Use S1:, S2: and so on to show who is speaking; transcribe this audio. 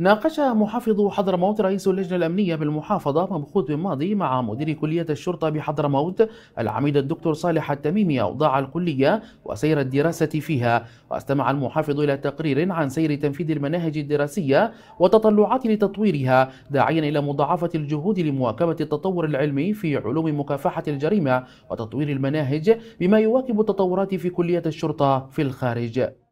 S1: ناقش محافظ حضرموت رئيس اللجنة الأمنية بالمحافظة مبخوت بن ماضي مع مدير كلية الشرطة بحضرموت العميد الدكتور صالح التميمي أوضاع الكلية وسير الدراسة فيها واستمع المحافظ إلى تقرير عن سير تنفيذ المناهج الدراسية والتطلعات لتطويرها داعيا إلى مضاعفة الجهود لمواكبة التطور العلمي في علوم مكافحة الجريمة وتطوير المناهج بما يواكب التطورات في كلية الشرطة في الخارج